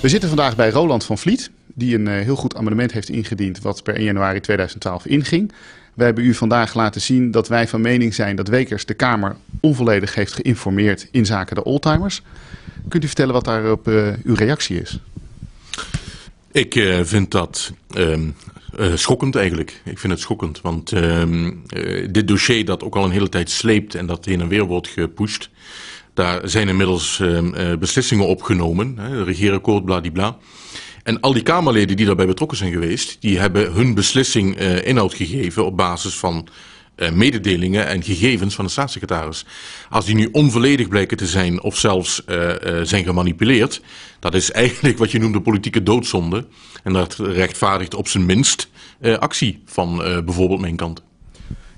We zitten vandaag bij Roland van Vliet, die een eh, heel goed amendement heeft ingediend wat per 1 januari 2012 inging. We hebben u vandaag laten zien dat wij van mening zijn dat Wekers de Kamer onvolledig heeft geïnformeerd in zaken de oldtimers. Kunt u vertellen wat daarop uh, eh, uw reactie is? Ik eh, vind dat uh, schokkend eigenlijk. Ik vind het schokkend, want ehm, dit dossier dat ook al een hele tijd sleept en dat heen en weer wordt gepusht... Daar zijn inmiddels ehm, eh, beslissingen opgenomen, hè, regeerakkoord, bladibla. En al die Kamerleden die daarbij betrokken zijn geweest, die hebben hun beslissing eh, inhoud gegeven op basis van eh, mededelingen en gegevens van de staatssecretaris. Als die nu onvolledig blijken te zijn of zelfs zijn gemanipuleerd, dat is eigenlijk wat je noemt de politieke doodzonde. En dat rechtvaardigt op zijn minst actie van bijvoorbeeld mijn kant.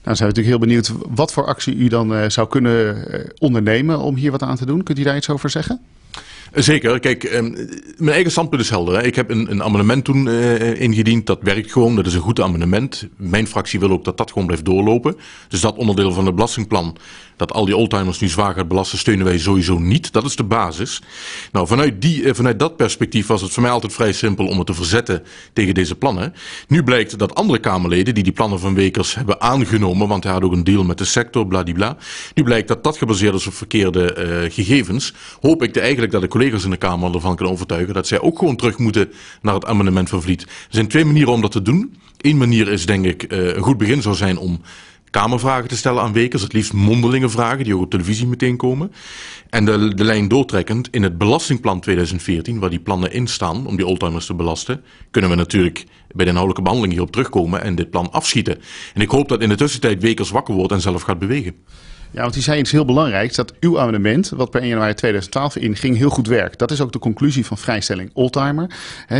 Nou, zijn we natuurlijk heel benieuwd wat voor actie u dan eh, zou kunnen eh, ondernemen om hier wat aan te doen. Kunt u daar iets over zeggen? Zeker. Kijk, ehm, mijn eigen standpunt is helder. Ik heb een, een amendement toen eh, ingediend. Dat werkt gewoon. Dat is een goed amendement. Mijn fractie wil ook dat dat gewoon blijft doorlopen. Dus dat onderdeel van het belastingplan, dat al die oldtimers nu zwaar gaat belasten, steunen wij sowieso niet. Dat is de basis. Nou, vanuit, die, eh, vanuit dat perspectief was het voor mij altijd vrij simpel om het te verzetten tegen deze plannen. Nu blijkt dat andere Kamerleden, die die plannen van Wekers hebben aangenomen, want hij had ook een deal met de sector, bladibla. Nu blijkt dat dat gebaseerd is op verkeerde eh, gegevens. Hoop ik eigenlijk dat de collega's collega's in de Kamer ervan kunnen overtuigen dat zij ook gewoon terug moeten naar het amendement van Vliet. Er zijn twee manieren om dat te doen. Eén manier is denk ik eh, een goed begin zou zijn om Kamervragen te stellen aan wekers, het liefst mondelinge vragen die ook op televisie meteen komen. En de, de lijn doortrekkend, in het belastingplan 2014, waar die plannen in staan om die oldtimers te belasten, kunnen we natuurlijk bij de inhoudelijke behandeling hierop terugkomen en dit plan afschieten. En ik hoop dat in de tussentijd wekers wakker wordt en zelf gaat bewegen. Ja, want die zei iets heel belangrijks. Dat uw amendement, wat per 1 januari 2012 inging, heel goed werkt. Dat is ook de conclusie van vrijstelling Oldtimer.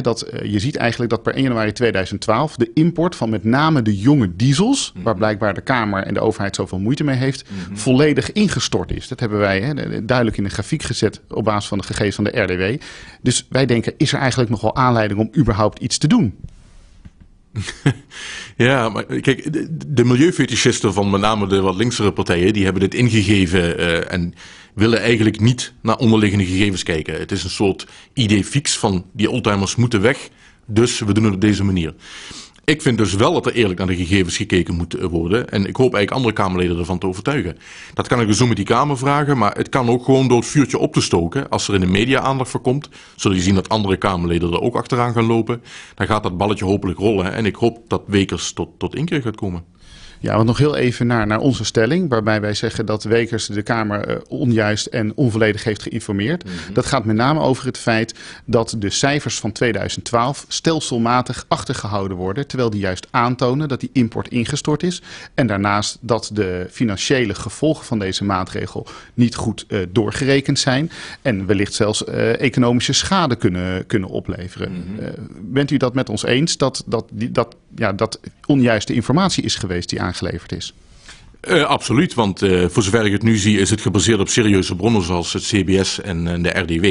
dat, eh, je ziet eigenlijk dat per 1 januari 2012 de import van met name de jonge diesels... Mhm. waar blijkbaar de Kamer en de overheid zoveel moeite mee heeft... Mhm. volledig ingestort is. Dat hebben wij duidelijk in de grafiek gezet op basis van de gegevens van de RDW. Dus wij denken, is er eigenlijk nog wel aanleiding om überhaupt iets te doen? Ja, maar kijk, de, milieufetischisten van met name de wat linksere partijen, die hebben dit ingegeven eh, en willen eigenlijk niet naar onderliggende gegevens kijken. Het is een soort idee fix van die oldtimers moeten weg, dus we doen het op deze manier. Ik vind dus wel dat er eerlijk naar de gegevens gekeken moet worden. En ik hoop eigenlijk andere Kamerleden ervan te overtuigen. Dat kan ik dus zo met die Kamer vragen, maar het kan ook gewoon door het vuurtje op te stoken. Als er in de media aandacht voor komt, zul je zien dat andere Kamerleden er ook achteraan gaan lopen. Dan gaat dat balletje hopelijk rollen. En ik hoop dat Wekers tot, tot inkeer gaat komen. Ja, want nog heel even naar, naar onze stelling, waarbij wij zeggen dat Wekers de Kamer eh, onjuist en onvolledig heeft geïnformeerd. Mhm. Dat gaat met name over het feit dat de cijfers van 2012 stelselmatig achtergehouden worden, terwijl die juist aantonen dat die import ingestort is. En daarnaast dat de financiële gevolgen van deze maatregel niet goed eh, doorgerekend zijn en wellicht zelfs eh, economische schade kunnen, kunnen opleveren. Mhm. bent u dat met ons eens dat, dat, dat ja, dat onjuiste informatie is geweest die aangeleverd is. Eh, absoluut, want eh, voor zover ik het nu zie is het gebaseerd op serieuze bronnen zoals het CBS en, eh, de RDW.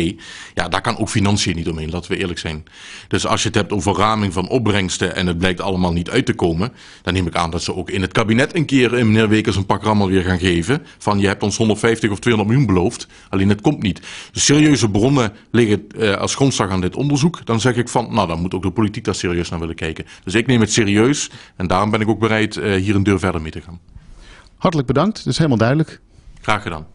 Ja, daar kan ook financiën niet omheen, laten we eerlijk zijn. Dus als je het hebt over raming van opbrengsten en het blijkt allemaal niet uit te komen, dan neem ik aan dat ze ook in het kabinet een keer in meneer Wekers een pak rammel weer gaan geven. Van je hebt ons 150 of 200 miljoen beloofd, alleen het komt niet. De dus serieuze bronnen liggen als grondslag aan dit onderzoek. Dan zeg ik van, nou dan moet ook de politiek daar serieus naar willen kijken. Dus ik neem het serieus en daarom ben ik ook bereid hier een deur verder mee te gaan. Hartelijk bedankt, dat is helemaal duidelijk. Graag gedaan.